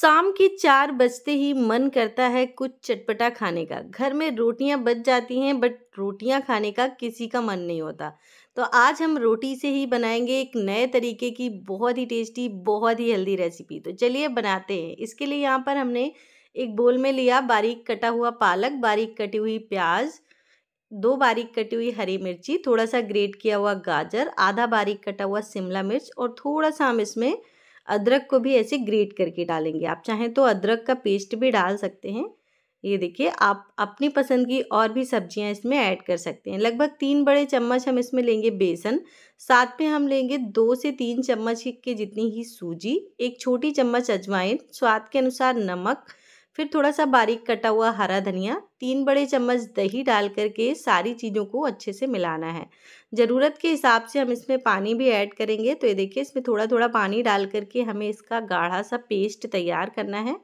शाम के चार बजते ही मन करता है कुछ चटपटा खाने का घर में रोटियां बच जाती हैं बट रोटियां खाने का किसी का मन नहीं होता तो आज हम रोटी से ही बनाएंगे एक नए तरीके की बहुत ही टेस्टी बहुत ही हेल्दी रेसिपी तो चलिए बनाते हैं इसके लिए यहाँ पर हमने एक बोल में लिया बारीक कटा हुआ पालक बारीक कटी हुई प्याज दो बारीक कटी हुई हरी मिर्ची थोड़ा सा ग्रेट किया हुआ गाजर आधा बारीक कटा हुआ शिमला मिर्च और थोड़ा सा हम इसमें अदरक को भी ऐसे ग्रेट करके डालेंगे आप चाहें तो अदरक का पेस्ट भी डाल सकते हैं ये देखिए आप अपनी पसंद की और भी सब्जियां इसमें ऐड कर सकते हैं लगभग तीन बड़े चम्मच हम इसमें लेंगे बेसन साथ में हम लेंगे दो से तीन चम्मच के जितनी ही सूजी एक छोटी चम्मच अजवाइन स्वाद के अनुसार नमक फिर थोड़ा सा बारीक कटा हुआ हरा धनिया तीन बड़े चम्मच दही डाल करके सारी चीज़ों को अच्छे से मिलाना है ज़रूरत के हिसाब से हम इसमें पानी भी ऐड करेंगे तो ये देखिए इसमें थोड़ा थोड़ा पानी डाल करके हमें इसका गाढ़ा सा पेस्ट तैयार करना है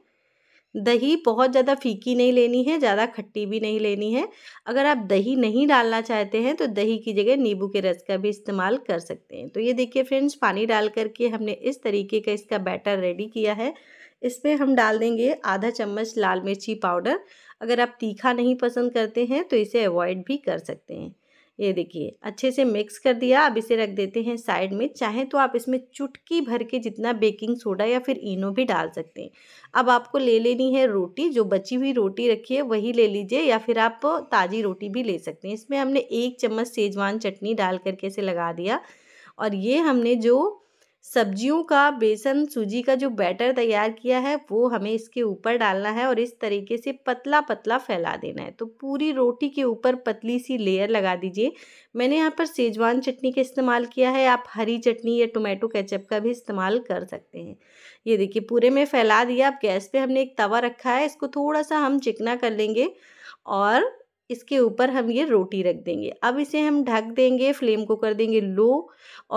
दही बहुत ज़्यादा फीकी नहीं लेनी है ज़्यादा खट्टी भी नहीं लेनी है अगर आप दही नहीं डालना चाहते हैं तो दही की जगह नींबू के रस का भी इस्तेमाल कर सकते हैं तो ये देखिए फ्रेंड्स पानी डाल करके हमने इस तरीके का इसका बैटर रेडी किया है इस पर हम डाल देंगे आधा चम्मच लाल मिर्ची पाउडर अगर आप तीखा नहीं पसंद करते हैं तो इसे अवॉइड भी कर सकते हैं ये देखिए अच्छे से मिक्स कर दिया अब इसे रख देते हैं साइड में चाहे तो आप इसमें चुटकी भर के जितना बेकिंग सोडा या फिर इनो भी डाल सकते हैं अब आपको ले लेनी है रोटी जो बची हुई रोटी रखी है वही ले लीजिए या फिर आप ताज़ी रोटी भी ले सकते हैं इसमें हमने एक चम्मच सेजवान चटनी डाल करके इसे लगा दिया और ये हमने जो सब्जियों का बेसन सूजी का जो बैटर तैयार किया है वो हमें इसके ऊपर डालना है और इस तरीके से पतला पतला फैला देना है तो पूरी रोटी के ऊपर पतली सी लेयर लगा दीजिए मैंने यहाँ पर सेजवान चटनी का इस्तेमाल किया है आप हरी चटनी या टोमेटो केचप का भी इस्तेमाल कर सकते हैं ये देखिए पूरे में फैला दिया अब गैस पर हमने एक तवा रखा है इसको थोड़ा सा हम चिकना कर लेंगे और इसके ऊपर हम ये रोटी रख देंगे अब इसे हम ढक देंगे फ्लेम को कर देंगे लो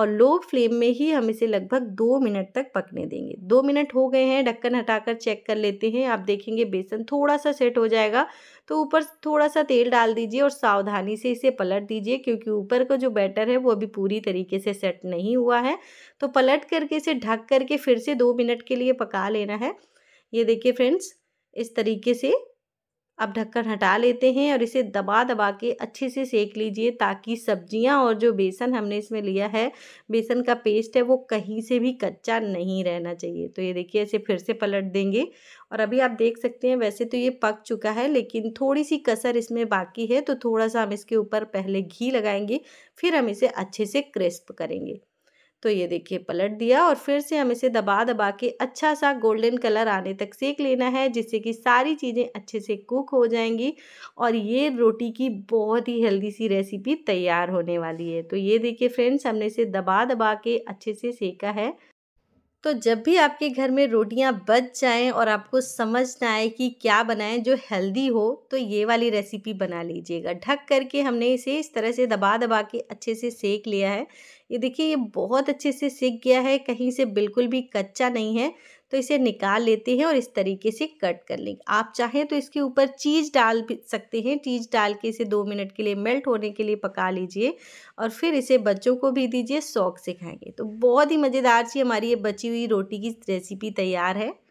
और लो फ्लेम में ही हम इसे लगभग दो मिनट तक पकने देंगे दो मिनट हो गए हैं ढक्कन हटाकर चेक कर लेते हैं आप देखेंगे बेसन थोड़ा सा सेट हो जाएगा तो ऊपर थोड़ा सा तेल डाल दीजिए और सावधानी से इसे पलट दीजिए क्योंकि ऊपर का जो बैटर है वो अभी पूरी तरीके से सेट नहीं हुआ है तो पलट करके इसे ढक करके फिर से दो मिनट के लिए पका लेना है ये देखिए फ्रेंड्स इस तरीके से अब ढक्कन हटा लेते हैं और इसे दबा दबा के अच्छे से सेक लीजिए ताकि सब्जियां और जो बेसन हमने इसमें लिया है बेसन का पेस्ट है वो कहीं से भी कच्चा नहीं रहना चाहिए तो ये देखिए ऐसे फिर से पलट देंगे और अभी आप देख सकते हैं वैसे तो ये पक चुका है लेकिन थोड़ी सी कसर इसमें बाकी है तो थोड़ा सा हम इसके ऊपर पहले घी लगाएंगे फिर हम इसे अच्छे से क्रिस्प करेंगे तो ये देखिए पलट दिया और फिर से हम इसे दबा दबा के अच्छा सा गोल्डन कलर आने तक सेक लेना है जिससे कि सारी चीज़ें अच्छे से कुक हो जाएंगी और ये रोटी की बहुत ही हेल्दी सी रेसिपी तैयार होने वाली है तो ये देखिए फ्रेंड्स हमने इसे दबा दबा के अच्छे से सेका है तो जब भी आपके घर में रोटियां बच जाएं और आपको समझ ना आए कि क्या बनाएं जो हेल्दी हो तो ये वाली रेसिपी बना लीजिएगा ढक करके हमने इसे इस तरह से दबा दबा के अच्छे से सेक लिया है ये देखिए ये बहुत अच्छे से सीख गया है कहीं से बिल्कुल भी कच्चा नहीं है तो इसे निकाल लेते हैं और इस तरीके से कट कर लेंगे आप चाहें तो इसके ऊपर चीज़ डाल सकते हैं चीज़ डाल के इसे दो मिनट के लिए मेल्ट होने के लिए पका लीजिए और फिर इसे बच्चों को भी दीजिए शौक से खाएंगे तो बहुत ही मज़ेदार सी हमारी ये बची हुई रोटी की रेसिपी तैयार है